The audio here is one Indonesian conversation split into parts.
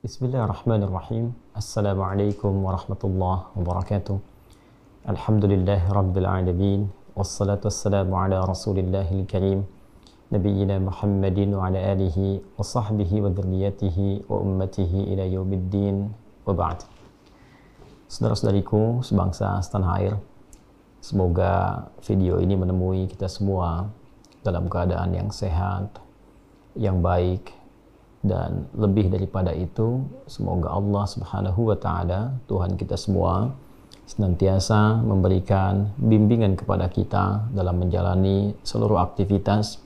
بسم الله الرحمن الرحيم السلام عليكم ورحمة الله وبركاته الحمد لله رب العالمين والصلاة والسلام على رسول الله الكريم نبينا محمد وعلى آله وصحبه وذريته وأمته إلى يوم الدين وبعد Saudara-saudariku سبانسا ستنهاير air, semoga video ini menemui kita semua dalam keadaan yang sehat, yang baik, dan lebih daripada itu semoga Allah Subhanahu wa taala Tuhan kita semua senantiasa memberikan bimbingan kepada kita dalam menjalani seluruh aktivitas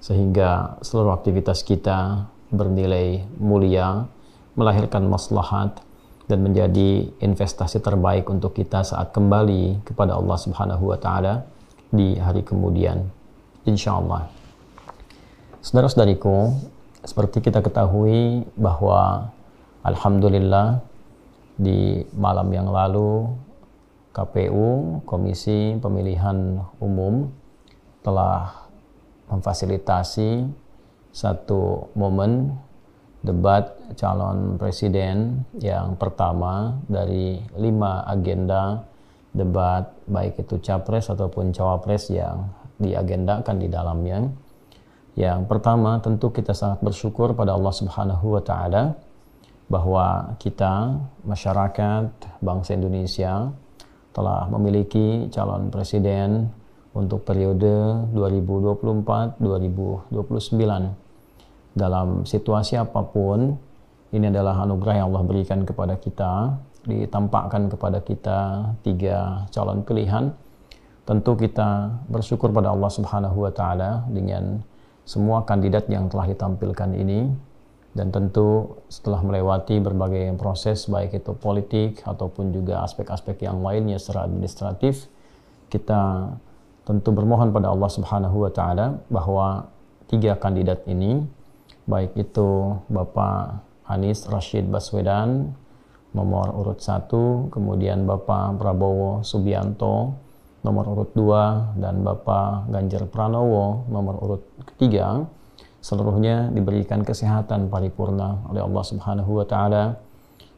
sehingga seluruh aktivitas kita bernilai mulia melahirkan maslahat dan menjadi investasi terbaik untuk kita saat kembali kepada Allah Subhanahu wa taala di hari kemudian insyaallah Saudara-saudariku, seperti kita ketahui bahwa Alhamdulillah di malam yang lalu KPU Komisi Pemilihan Umum telah memfasilitasi satu momen debat calon presiden yang pertama dari lima agenda debat baik itu capres ataupun cawapres yang diagendakan di dalamnya yang pertama, tentu kita sangat bersyukur pada Allah Subhanahu wa taala bahwa kita masyarakat bangsa Indonesia telah memiliki calon presiden untuk periode 2024-2029. Dalam situasi apapun, ini adalah anugerah yang Allah berikan kepada kita, ditampakkan kepada kita tiga calon pilihan. Tentu kita bersyukur pada Allah Subhanahu wa taala dengan semua kandidat yang telah ditampilkan ini dan tentu setelah melewati berbagai proses baik itu politik ataupun juga aspek-aspek yang lainnya secara administratif kita tentu bermohon pada Allah Subhanahu wa taala bahwa tiga kandidat ini baik itu Bapak Anies Rashid Baswedan nomor urut satu kemudian Bapak Prabowo Subianto nomor urut 2 dan Bapak Ganjar Pranowo nomor urut ketiga seluruhnya diberikan kesehatan paripurna oleh Allah Subhanahu wa taala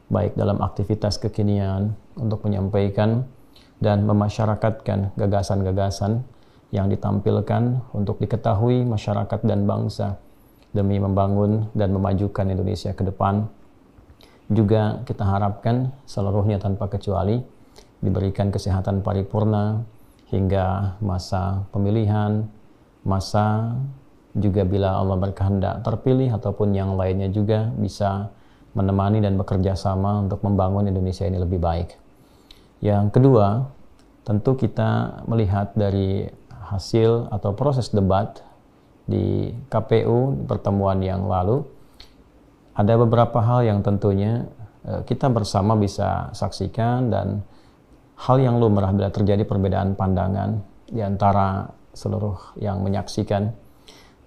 baik dalam aktivitas kekinian untuk menyampaikan dan memasyarakatkan gagasan-gagasan yang ditampilkan untuk diketahui masyarakat dan bangsa demi membangun dan memajukan Indonesia ke depan. Juga kita harapkan seluruhnya tanpa kecuali diberikan kesehatan paripurna, hingga masa pemilihan, masa juga bila Allah berkehendak terpilih ataupun yang lainnya juga bisa menemani dan bekerja sama untuk membangun Indonesia ini lebih baik. Yang kedua, tentu kita melihat dari hasil atau proses debat di KPU pertemuan yang lalu ada beberapa hal yang tentunya eh, kita bersama bisa saksikan dan hal yang lumrah bila terjadi perbedaan pandangan di antara seluruh yang menyaksikan.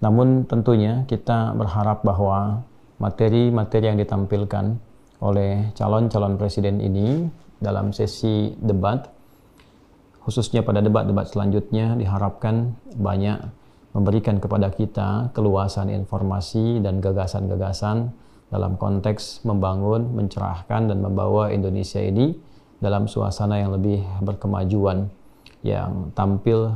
Namun tentunya kita berharap bahwa materi-materi yang ditampilkan oleh calon-calon presiden ini dalam sesi debat khususnya pada debat-debat selanjutnya diharapkan banyak memberikan kepada kita keluasan informasi dan gagasan-gagasan dalam konteks membangun, mencerahkan dan membawa Indonesia ini dalam suasana yang lebih berkemajuan yang tampil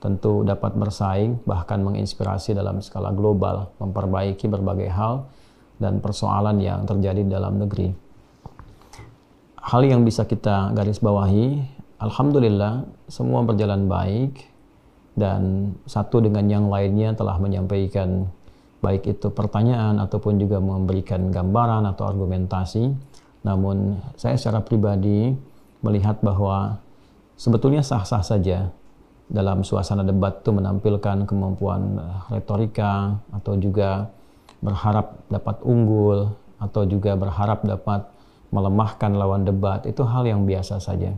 tentu dapat bersaing bahkan menginspirasi dalam skala global memperbaiki berbagai hal dan persoalan yang terjadi dalam negeri hal yang bisa kita garis bawahi Alhamdulillah semua berjalan baik dan satu dengan yang lainnya telah menyampaikan baik itu pertanyaan ataupun juga memberikan gambaran atau argumentasi namun saya secara pribadi melihat bahwa sebetulnya sah-sah saja dalam suasana debat itu menampilkan kemampuan eh, retorika atau juga berharap dapat unggul atau juga berharap dapat melemahkan lawan debat itu hal yang biasa saja.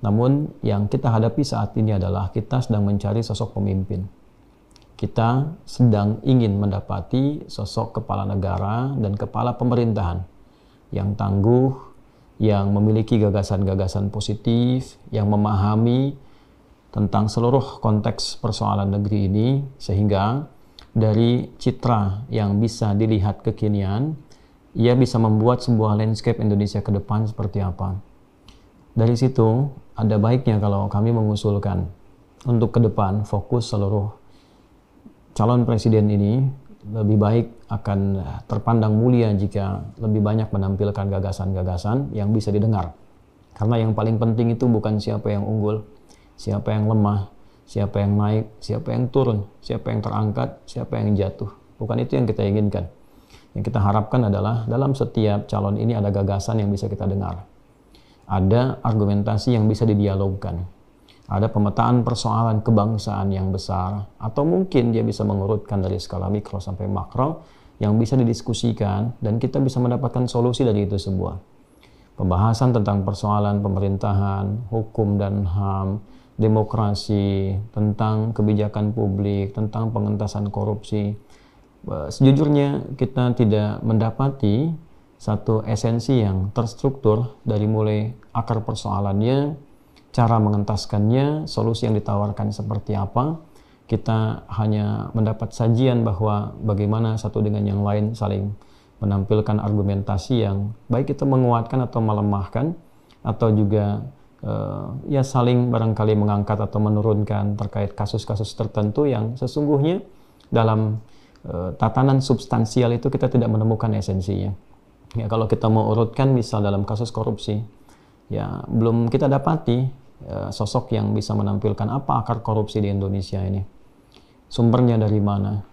Namun yang kita hadapi saat ini adalah kita sedang mencari sosok pemimpin. Kita sedang ingin mendapati sosok kepala negara dan kepala pemerintahan yang tangguh, yang memiliki gagasan-gagasan positif, yang memahami tentang seluruh konteks persoalan negeri ini, sehingga dari citra yang bisa dilihat kekinian, ia bisa membuat sebuah landscape Indonesia ke depan seperti apa. Dari situ, ada baiknya kalau kami mengusulkan untuk ke depan fokus seluruh calon presiden ini lebih baik akan eh, terpandang mulia jika lebih banyak menampilkan gagasan-gagasan yang bisa didengar. Karena yang paling penting itu bukan siapa yang unggul, siapa yang lemah, siapa yang naik, siapa yang turun, siapa yang terangkat, siapa yang jatuh. Bukan itu yang kita inginkan. Yang kita harapkan adalah dalam setiap calon ini ada gagasan yang bisa kita dengar. Ada argumentasi yang bisa didialogkan ada pemetaan persoalan kebangsaan yang besar, atau mungkin dia bisa mengurutkan dari skala mikro sampai makro yang bisa didiskusikan dan kita bisa mendapatkan solusi dari itu semua. Pembahasan tentang persoalan pemerintahan, hukum dan HAM, demokrasi, tentang kebijakan publik, tentang pengentasan korupsi. E, sejujurnya kita tidak mendapati satu esensi yang terstruktur dari mulai akar persoalannya, cara mengentaskannya, solusi yang ditawarkan seperti apa. Kita hanya mendapat sajian bahwa bagaimana satu dengan yang lain saling menampilkan argumentasi yang baik itu menguatkan atau melemahkan atau juga uh, ya saling barangkali mengangkat atau menurunkan terkait kasus-kasus tertentu yang sesungguhnya dalam uh, tatanan substansial itu kita tidak menemukan esensinya. Ya kalau kita mau urutkan misal dalam kasus korupsi ya belum kita dapati Ya, sosok yang bisa menampilkan apa akar korupsi di Indonesia ini. Sumbernya dari mana?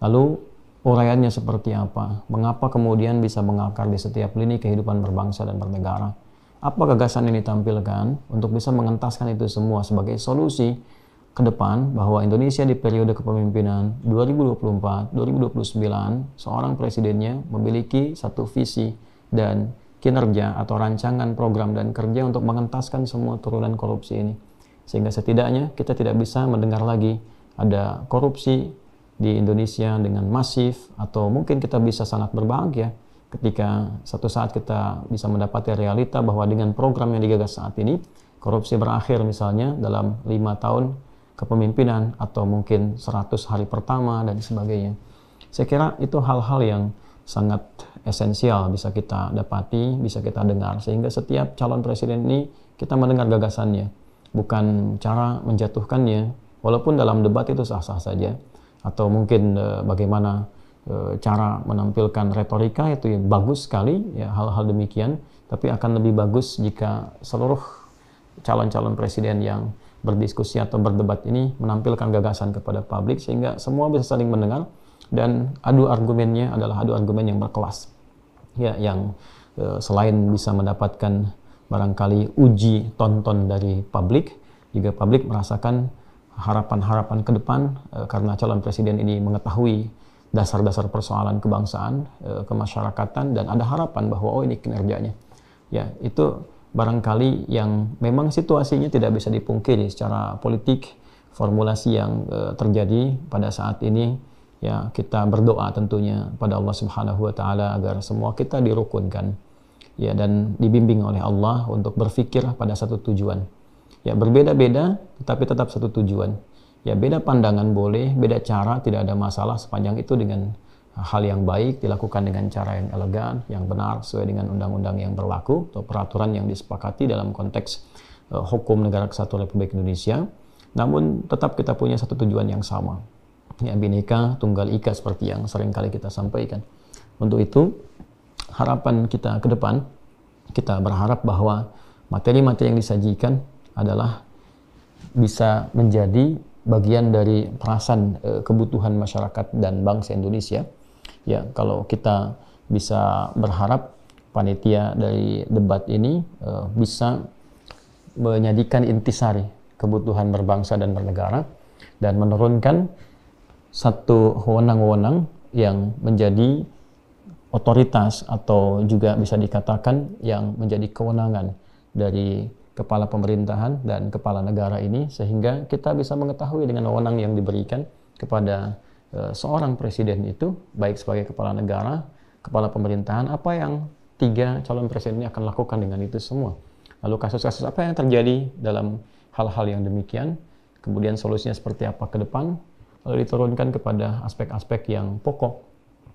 Lalu uraiannya seperti apa? Mengapa kemudian bisa mengakar di setiap lini kehidupan berbangsa dan bernegara? Apa gagasan ini tampilkan untuk bisa mengentaskan itu semua sebagai solusi ke depan bahwa Indonesia di periode kepemimpinan 2024-2029 seorang presidennya memiliki satu visi dan kinerja atau rancangan program dan kerja untuk mengentaskan semua turunan korupsi ini. Sehingga setidaknya kita tidak bisa mendengar lagi ada korupsi di Indonesia dengan masif atau mungkin kita bisa sangat berbahagia ketika satu saat kita bisa mendapati realita bahwa dengan program yang digagas saat ini korupsi berakhir misalnya dalam lima tahun kepemimpinan atau mungkin 100 hari pertama dan sebagainya. Saya kira itu hal-hal yang sangat esensial bisa kita dapati, bisa kita dengar sehingga setiap calon presiden ini kita mendengar gagasannya, bukan cara menjatuhkannya walaupun dalam debat itu sah-sah saja atau mungkin e, bagaimana e, cara menampilkan retorika itu ya bagus sekali ya hal-hal demikian tapi akan lebih bagus jika seluruh calon-calon presiden yang berdiskusi atau berdebat ini menampilkan gagasan kepada publik sehingga semua bisa saling mendengar dan adu argumennya adalah adu argumen yang berkelas ya yang e, selain bisa mendapatkan barangkali uji tonton dari publik juga publik merasakan harapan-harapan ke depan e, karena calon presiden ini mengetahui dasar-dasar persoalan kebangsaan e, kemasyarakatan dan ada harapan bahwa oh ini kinerjanya ya itu barangkali yang memang situasinya tidak bisa dipungkiri secara politik formulasi yang e, terjadi pada saat ini ya kita berdoa tentunya pada Allah Subhanahu wa taala agar semua kita dirukunkan ya dan dibimbing oleh Allah untuk berpikir pada satu tujuan ya berbeda-beda tetapi tetap satu tujuan ya beda pandangan boleh beda cara tidak ada masalah sepanjang itu dengan hal yang baik dilakukan dengan cara yang elegan yang benar sesuai dengan undang-undang yang berlaku atau peraturan yang disepakati dalam konteks uh, hukum negara kesatuan Republik Indonesia namun tetap kita punya satu tujuan yang sama ya, bineka tunggal ika seperti yang sering kali kita sampaikan. Untuk itu, harapan kita ke depan, kita berharap bahwa materi-materi yang disajikan adalah bisa menjadi bagian dari perasaan e, kebutuhan masyarakat dan bangsa Indonesia. Ya, kalau kita bisa berharap panitia dari debat ini e, bisa menyajikan intisari kebutuhan berbangsa dan bernegara dan menurunkan satu wewenang-wewenang yang menjadi otoritas atau juga bisa dikatakan yang menjadi kewenangan dari kepala pemerintahan dan kepala negara ini sehingga kita bisa mengetahui dengan wewenang yang diberikan kepada e, seorang presiden itu baik sebagai kepala negara, kepala pemerintahan apa yang tiga calon presiden ini akan lakukan dengan itu semua. Lalu kasus-kasus apa yang terjadi dalam hal-hal yang demikian, kemudian solusinya seperti apa ke depan lalu eh, diturunkan kepada aspek-aspek yang pokok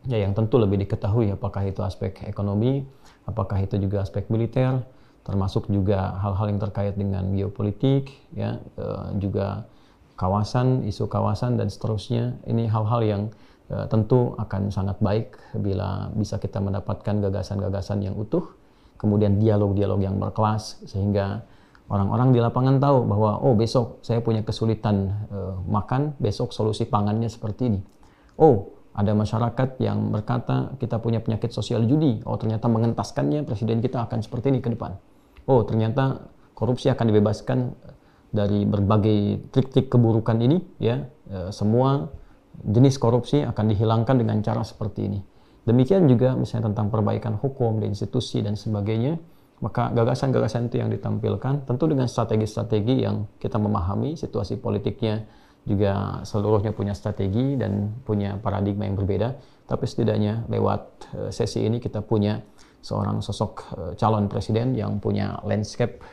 ya yang tentu lebih diketahui apakah itu aspek ekonomi, apakah itu juga aspek militer, termasuk juga hal-hal yang terkait dengan geopolitik ya e, juga kawasan, isu kawasan dan seterusnya. Ini hal-hal yang e, tentu akan sangat baik bila bisa kita mendapatkan gagasan-gagasan yang utuh, kemudian dialog-dialog yang berkelas sehingga orang-orang di lapangan tahu bahwa oh besok saya punya kesulitan uh, makan, besok solusi pangannya seperti ini. Oh, ada masyarakat yang berkata kita punya penyakit sosial judi. Oh, ternyata mengentaskannya presiden kita akan seperti ini ke depan. Oh, ternyata korupsi akan dibebaskan eh, dari berbagai trik-trik keburukan ini ya. Eh, semua jenis korupsi akan dihilangkan dengan cara seperti ini. Demikian juga misalnya tentang perbaikan hukum di institusi dan sebagainya maka gagasan-gagasan itu yang ditampilkan tentu dengan strategi-strategi yang kita memahami situasi politiknya juga seluruhnya punya strategi dan punya paradigma yang berbeda. Tapi setidaknya lewat eh, sesi ini kita punya seorang sosok eh, calon presiden yang punya landscape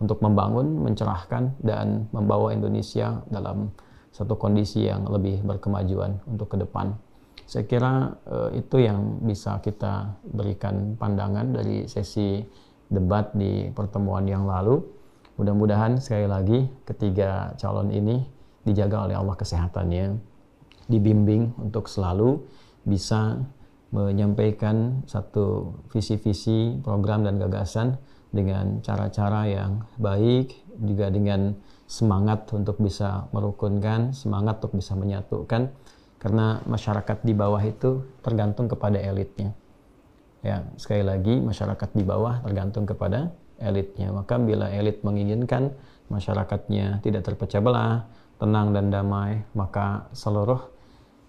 untuk membangun, mencerahkan, dan membawa Indonesia dalam satu kondisi yang lebih berkemajuan untuk ke depan. Saya kira eh, itu yang bisa kita berikan pandangan dari sesi debat di pertemuan yang lalu. Mudah-mudahan sekali lagi ketiga calon ini dijaga oleh Allah kesehatannya, dibimbing untuk selalu bisa menyampaikan satu visi-visi, program dan gagasan dengan cara-cara yang baik, juga dengan semangat untuk bisa merukunkan, semangat untuk bisa menyatukan karena masyarakat di bawah itu tergantung kepada elitnya. Ya, sekali lagi masyarakat di bawah tergantung kepada elitnya. Maka bila elit menginginkan masyarakatnya tidak terpecah belah, tenang dan damai, maka seluruh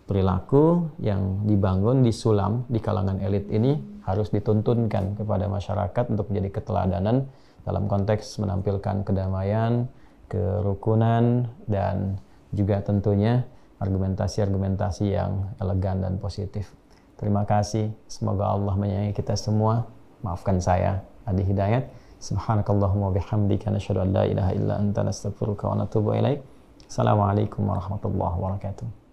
perilaku yang dibangun disulam di kalangan elit ini harus dituntunkan kepada masyarakat untuk menjadi keteladanan dalam konteks menampilkan kedamaian, kerukunan dan juga tentunya argumentasi-argumentasi yang elegan dan positif. Terima kasih. Semoga Allah menyayangi kita semua. Maafkan saya, Adi Hidayat. Subhanakallahumma bihamdika nasyhadu an la ilaha illa anta nastaghfiruka wa natubu ilaik. Assalamualaikum warahmatullahi wabarakatuh.